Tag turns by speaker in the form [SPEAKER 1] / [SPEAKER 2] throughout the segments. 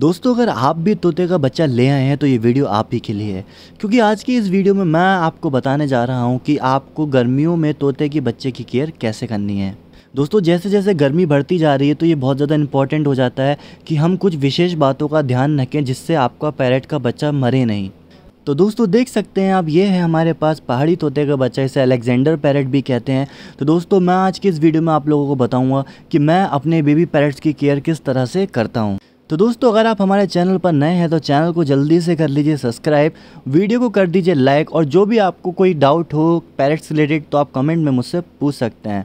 [SPEAKER 1] दोस्तों अगर आप भी तोते का बच्चा ले आए हैं तो ये वीडियो आप ही के लिए है क्योंकि आज की इस वीडियो में मैं आपको बताने जा रहा हूँ कि आपको गर्मियों में तोते के बच्चे की केयर कैसे करनी है दोस्तों जैसे जैसे गर्मी बढ़ती जा रही है तो ये बहुत ज़्यादा इंपॉर्टेंट हो जाता है कि हम कुछ विशेष बातों का ध्यान रखें जिससे आपका पैरेट का बच्चा मरे नहीं तो दोस्तों देख सकते हैं आप ये है हमारे पास पहाड़ी तोते का बच्चा इसे अलेक्जेंडर पैरेट भी कहते हैं तो दोस्तों मैं आज की इस वीडियो में आप लोगों को बताऊँगा कि मैं अपने बेबी पैरेट्स की केयर किस तरह से करता हूँ तो दोस्तों अगर आप हमारे चैनल पर नए हैं तो चैनल को जल्दी से कर लीजिए सब्सक्राइब वीडियो को कर दीजिए लाइक और जो भी आपको कोई डाउट हो पैरेट्स रिलेटेड तो आप कमेंट में मुझसे पूछ सकते हैं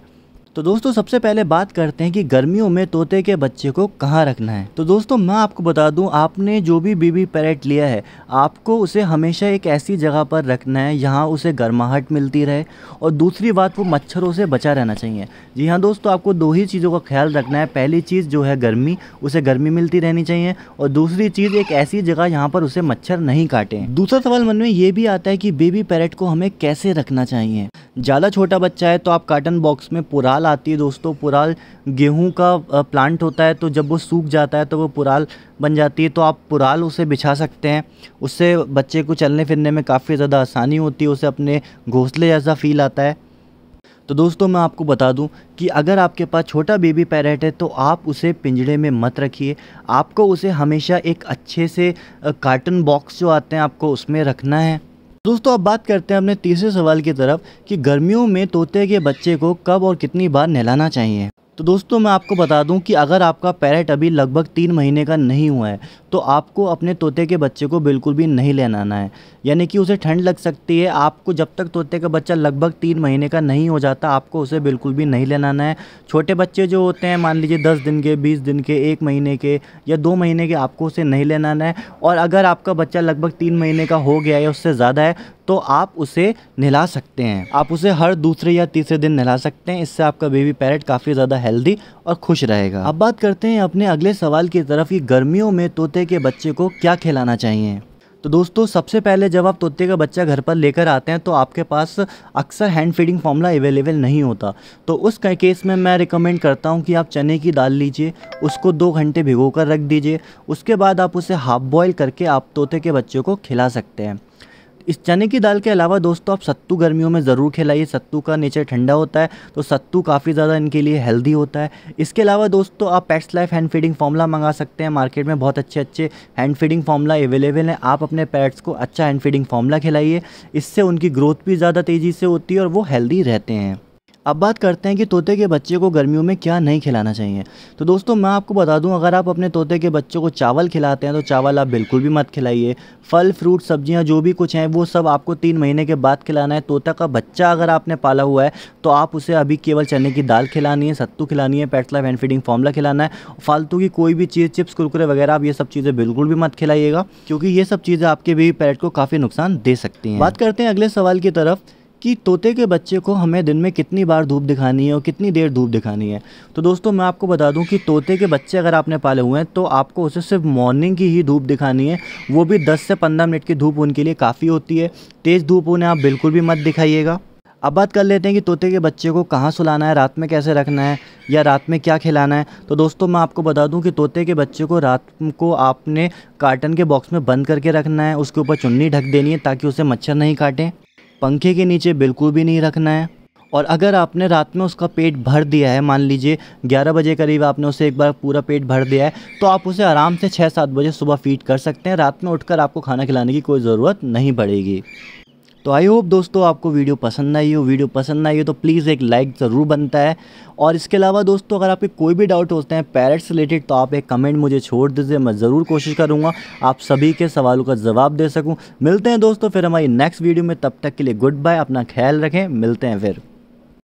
[SPEAKER 1] तो दोस्तों सबसे पहले बात करते हैं कि गर्मियों में तोते के बच्चे को कहाँ रखना है तो दोस्तों मैं आपको बता दूं आपने जो भी बीबी पैरेट लिया है आपको उसे हमेशा एक ऐसी जगह पर रखना है जहाँ उसे गर्माहट मिलती रहे और दूसरी बात वो मच्छरों से बचा रहना चाहिए जी हाँ दोस्तों आपको दो ही चीज़ों का ख्याल रखना है पहली चीज़ जो है गर्मी उसे गर्मी मिलती रहनी चाहिए और दूसरी चीज़ एक ऐसी जगह जहाँ पर उसे मच्छर नहीं काटें दूसरा सवाल मन में ये भी आता है कि बेबी पैरेट को हमें कैसे रखना चाहिए ज़्यादा छोटा बच्चा है तो आप कार्टन बॉक्स में पुराल आती है दोस्तों पुराल गेहूं का प्लांट होता है तो जब वो सूख जाता है तो वो पुराल बन जाती है तो आप पुराल उसे बिछा सकते हैं उससे बच्चे को चलने फिरने में काफ़ी ज़्यादा आसानी होती है उसे अपने घोंसले जैसा फील आता है तो दोस्तों मैं आपको बता दूं कि अगर आपके पास छोटा बेबी पैरेट है तो आप उसे पिंजड़े में मत रखिए आपको उसे हमेशा एक अच्छे से कार्टन बॉक्स जो आते हैं आपको उसमें रखना है दोस्तों अब बात करते हैं अपने तीसरे सवाल की तरफ कि गर्मियों में तोते के बच्चे को कब और कितनी बार नहलाना चाहिए तो दोस्तों मैं आपको बता दूं कि अगर आपका पैरेट अभी लगभग तीन महीने का नहीं हुआ है तो आपको अपने तोते के बच्चे को बिल्कुल भी नहीं लेनाना है यानी कि उसे ठंड लग सकती है आपको जब तक तोते का बच्चा लगभग तीन महीने का नहीं हो जाता आपको उसे बिल्कुल भी नहीं लेनाना है छोटे बच्चे जो होते हैं मान लीजिए दस दिन के बीस दिन के एक महीने के या दो महीने के आपको उसे नहीं लेनाना है और अगर आपका बच्चा लगभग तीन महीने का हो गया है उससे ज़्यादा है तो आप उसे नहला सकते हैं आप उसे हर दूसरे या तीसरे दिन नहला सकते हैं इससे आपका बेबी पैरेट काफ़ी ज़्यादा हेल्दी और खुश रहेगा अब बात करते हैं अपने अगले सवाल की तरफ कि गर्मियों में तोते के बच्चे को क्या खिलाना चाहिए तो दोस्तों सबसे पहले जब आप तोते का बच्चा घर पर लेकर आते हैं तो आपके पास अक्सर हैंड फीडिंग फॉर्मूला अवेलेबल नहीं होता तो उस केस में मैं रिकमेंड करता हूँ कि आप चने की दाल लीजिए उसको दो घंटे भिगो कर रख दीजिए उसके बाद आप उसे हाफ बॉयल करके आप तोते के बच्चे को खिला सकते हैं इस चने की दाल के अलावा दोस्तों आप सत्तू गर्मियों में ज़रूर खिलाइए सत्तू का नेचर ठंडा होता है तो सत्तू काफ़ी ज़्यादा इनके लिए हेल्दी होता है इसके अलावा दोस्तों आप pets life hand feeding formula मंगा सकते हैं मार्केट में बहुत अच्छे अच्छे हैंड फीडिंग फॉर्मूला अवेलेबल हैं आप अपने पैट्स को अच्छा हैंड फीडिंग फॉर्मूला खिलाइए इससे उनकी ग्रोथ भी ज़्यादा तेज़ी से होती है और वो हेल्दी रहते हैं अब बात करते हैं कि तोते के बच्चे को गर्मियों में क्या नहीं खिलाना चाहिए तो दोस्तों मैं आपको बता दूं अगर आप अपने तोते के बच्चों को चावल खिलाते हैं तो चावल आप बिल्कुल भी मत खिलाइए फल फ्रूट सब्जियां जो भी कुछ हैं वो सब आपको तीन महीने के बाद खिलाना है तोता का बच्चा अगर आपने पाला हुआ है तो आप उसे अभी केवल चने की दाल खिलानी है सत्तू खिलानी है पेट्सलाइफ हैंड फीडिंग फॉर्मला खिलाना है फालतू की कोई भी चीज़ चिप्स कुरकुरे वगैरह आप ये सब चीज़ें बिल्कुल भी मत खिलाइएगा क्योंकि ये सब चीज़ें आपके भी पैरेट को काफ़ी नुकसान दे सकती हैं बात करते हैं अगले सवाल की तरफ कि तोते के बच्चे को हमें दिन में कितनी बार धूप दिखानी है और कितनी देर धूप दिखानी है तो दोस्तों मैं आपको बता दूं कि तोते के बच्चे अगर आपने पाले हुए हैं तो आपको उसे सिर्फ मॉर्निंग की ही धूप दिखानी है वो भी दस से पंद्रह मिनट की धूप उनके लिए काफ़ी होती है तेज़ धूप उन्हें आप बिल्कुल भी मत दिखाइएगा अब बात कर लेते हैं कि तोते के बच्चे को कहाँ सुलाना है रात में कैसे रखना है या रात में क्या खिलाना है तो दोस्तों मैं आपको बता दूं कि तोते के बच्चे को रात को आपने कार्टन के बॉक्स में बंद करके रखना है उसके ऊपर चुन्नी ढक देनी है ताकि उसे मच्छर नहीं काटें पंखे के नीचे बिल्कुल भी नहीं रखना है और अगर आपने रात में उसका पेट भर दिया है मान लीजिए 11 बजे करीब आपने उसे एक बार पूरा पेट भर दिया है तो आप उसे आराम से छः सात बजे सुबह फीड कर सकते हैं रात में उठकर आपको खाना खिलाने की कोई ज़रूरत नहीं पड़ेगी तो आई होप दोस्तों आपको वीडियो पसंद आई हो वीडियो पसंद आई हो तो प्लीज़ एक लाइक ज़रूर बनता है और इसके अलावा दोस्तों अगर आपके कोई भी डाउट होते हैं पैरेट्स रिलेटेड तो आप एक कमेंट मुझे छोड़ दीजिए मैं ज़रूर कोशिश करूँगा आप सभी के सवालों का जवाब दे सकूँ मिलते हैं दोस्तों फिर हमारी नेक्स्ट वीडियो में तब तक के लिए गुड बाय अपना ख्याल रखें मिलते हैं फिर